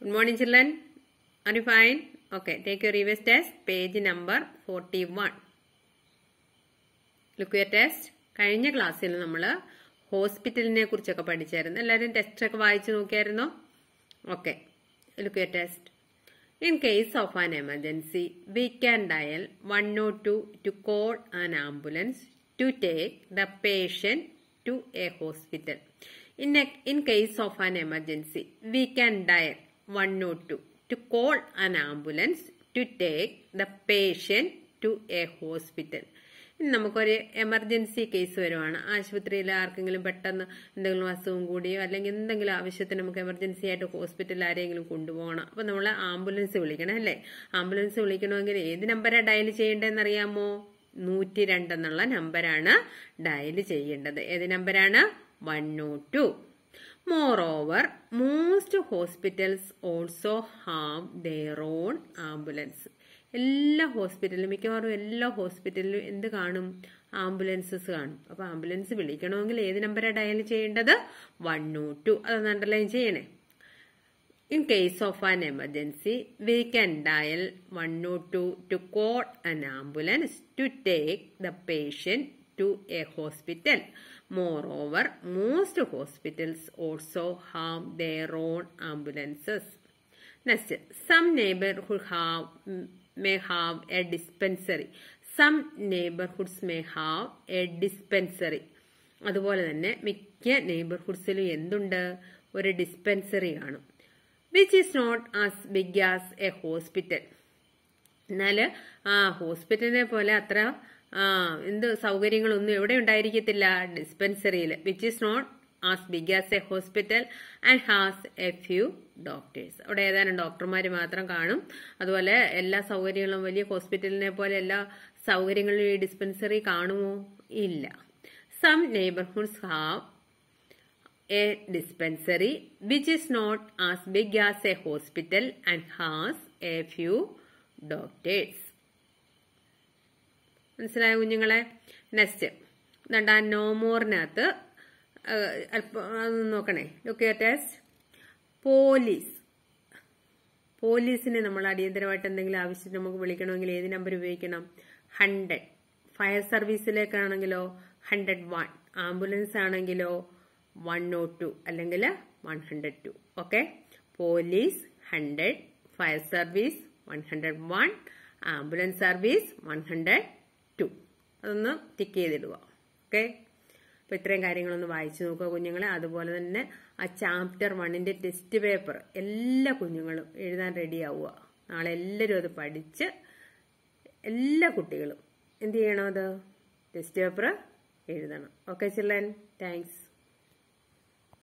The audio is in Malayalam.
Good morning children. Are fine okay take your your test page number forty 41. Look your test കഴിഞ്ഞ ക്ലാസ്സിൽ നമ്മൾ ഹോസ്പിറ്റലിനെ കുറിച്ചൊക്കെ പഠിച്ചായിരുന്നു എല്ലാവരും ടെസ്റ്റൊക്കെ വായിച്ചു നോക്കിയായിരുന്നോ okay look your test in case of an emergency we can dial one nought two to call an ambulance to take the patient to a hospital in in case of an emergency we can dial 102 to call an ambulance to take the patient to a hospital നമുക്കൊരു എമർജൻസി കേസ് വരുവാണ് ആശുപത്രിയിൽ ആർക്കെങ്കിലും പെട്ടെന്ന് എന്തെങ്കിലും അസുഖം കൂടിയോ അല്ലെങ്കിൽ എന്തെങ്കിലും ആവശ്യത്തിന് നമുക്ക് എമർജൻസി ആയിട്ട് ഹോസ്പിറ്റലിൽ ആരെങ്കിലും കൊണ്ടുപോകണം അപ്പൊ നമ്മൾ ആംബുലൻസ് വിളിക്കണം അല്ലേ ആംബുലൻസ് വിളിക്കണമെങ്കിൽ ഏത് നമ്പറാണ് ഡയൽ ചെയ്യേണ്ടതെന്ന് അറിയാമോ നൂറ്റി രണ്ട് എന്നുള്ള നമ്പറാണ് ഡയൽ ചെയ്യേണ്ടത് ഏത് നമ്പറാണ് one nought two moreover most hospitals also have their own ambulance എല്ലാ ഹോസ്പിറ്റലിലും മിക്കവാറും എല്ലാ ഹോസ്പിറ്റലിലും എന്ത് കാണും ആംബുലൻസസ് കാണും അപ്പൊ ആംബുലൻസ് വിളിക്കണമെങ്കിൽ ഏത് നമ്പറാണ് ഡയൽ ചെയ്യേണ്ടത് വൺ ഓ ടു അതൊന്ന് അണ്ടർലൈൻ ചെയ്യണേ in case of an emergency we can dial one O two to call an ambulance to take the patient to a hospital. Moreover, most hospitals also have their own ambulances. Next, some neighborhood have, may have a dispensary. Some neighborhoods may have a dispensary. അതുപോലെ തന്നെ മിക്ക നെയ്ബർഹുഡ്സിലും എന്തുണ്ട് ഒരു ഡിസ്പെൻസറി ആണ് which is not as big as a hospital എന്നാൽ ആ ഹോസ്പിറ്റലിനെ പോലെ അത്ര ആ എന്ത് സൗകര്യങ്ങളൊന്നും എവിടെ ഉണ്ടായിരിക്കത്തില്ല ഡിസ്പെൻസറിയിൽ which is not as big as a hospital and has a few doctors അവിടെ ഏതാനും ഡോക്ടർമാർ മാത്രം കാണും അതുപോലെ എല്ലാ സൗകര്യങ്ങളും വലിയ ഹോസ്പിറ്റലിനെ പോലെ എല്ലാ സൗകര്യങ്ങളും ഈ ഡിസ്പെൻസറി കാണുമോ ഇല്ല some neighbourhoods have a dispensary which is not as big as a hospital and has a few doctors മനസ്സിലായ കുഞ്ഞുങ്ങളെ നെക്സ്റ്റ് ആ നോമോറിനകത്ത് നോക്കണേ ലുക്ക് അറ്റ് ആസ് പോലീസ് പോലീസിനെ നമ്മൾ അടിയന്തരമായിട്ട് എന്തെങ്കിലും ആവശ്യത്തിന് നമുക്ക് വിളിക്കണമെങ്കിൽ ഏത് നമ്പർ ഉപയോഗിക്കണം ഹൺഡ്രഡ് ഫയർ സർവീസിലേക്കാണെങ്കിലോ ഹൺഡ്രഡ് വൺ ആംബുലൻസ് ആണെങ്കിലോ വൺ ഓ ടു അല്ലെങ്കിൽ one hundred two okay police hundred fire service one hundred one ambulance service one hundred two അതൊന്ന് ടിക്ക് ചെയ്തിടുക ഓക്കെ അപ്പൊ ഇത്രയും കാര്യങ്ങളൊന്ന് വായിച്ചു നോക്കുക കുഞ്ഞുങ്ങളെ അതുപോലെ തന്നെ ആ ചാപ്റ്റർ വണ്ണിന്റെ ടെസ്റ്റ് പേപ്പർ എല്ലാ കുഞ്ഞുങ്ങളും എഴുതാൻ റെഡിയാവുക നാളെ എല്ലാവരും അത് പഠിച്ച് എല്ലാ കുട്ടികളും എന്ത് ചെയ്യണം അത് ടെസ്റ്റ് പേപ്പർ എഴുതണം ഓക്കെ ചില്ലൻ താങ്ക്സ്